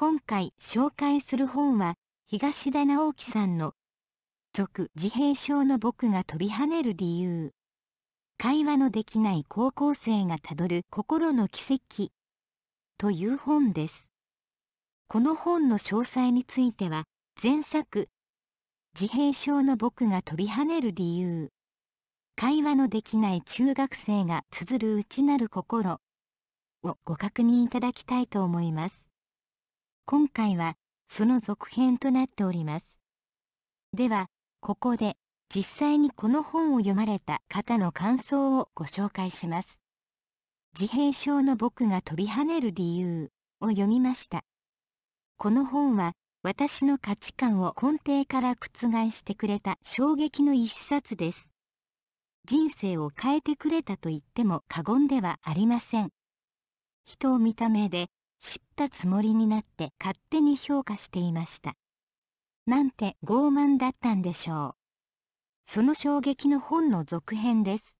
今回紹介する本は、東田直樹さんの、続自閉症の僕が飛び跳ねる理由。会話のできない高校生がたどる心の奇跡という本です。この本の詳細については、前作、自閉症の僕が飛び跳ねる理由、会話のできない中学生が綴る内なる心をご確認いただきたいと思います。今回はその続編となっております。では、ここで実際にこの本を読まれた方の感想をご紹介します。自閉症の僕が飛び跳ねる理由を読みました。この本は私の価値観を根底から覆してくれた衝撃の一冊です。人生を変えてくれたと言っても過言ではありません。人を見た目で知ったつもりになって勝手に評価していました。なんて傲慢だったんでしょう。その衝撃の本の続編です。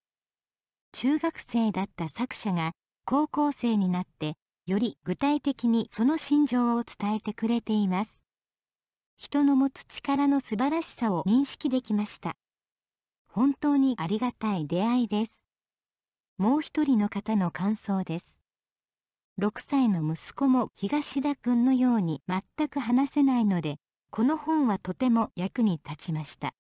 中学生だった作者が高校生になってより具体的にその心情を伝えてくれています。人の持つ力の素晴らしさを認識できました。本当にありがたい出会いです。もう一人の方の感想です。6歳の息子も東田くんのように全く話せないので、この本はとても役に立ちました。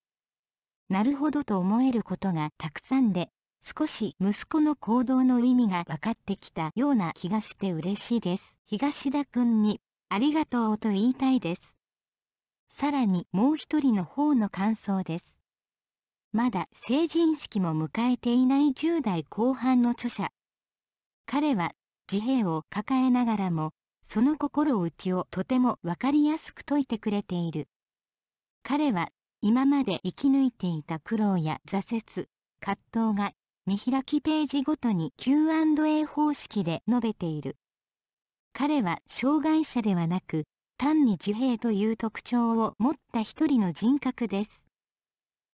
なるほどと思えることがたくさんで、少し息子の行動の意味が分かってきたような気がして嬉しいです。東田くんに、ありがとうと言いたいです。さらにもう一人の方の感想です。まだ成人式も迎えていない10代後半の著者。彼は自閉を抱えながらも、その心内をとてもわかりやすく説いてくれている。彼は今まで生き抜いていた苦労や挫折、葛藤が見開きページごとに Q&A 方式で述べている。彼は障害者ではなく、単に自閉という特徴を持った一人の人格です。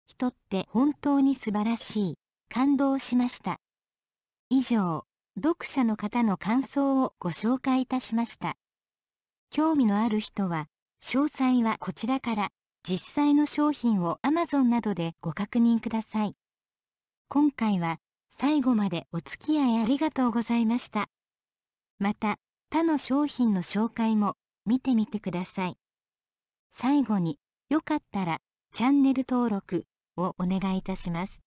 人って本当に素晴らしい。感動しました。以上。読者の方の感想をご紹介いたしました。興味のある人は、詳細はこちらから、実際の商品を Amazon などでご確認ください。今回は、最後までお付き合いありがとうございました。また、他の商品の紹介も見てみてください。最後に、よかったら、チャンネル登録をお願いいたします。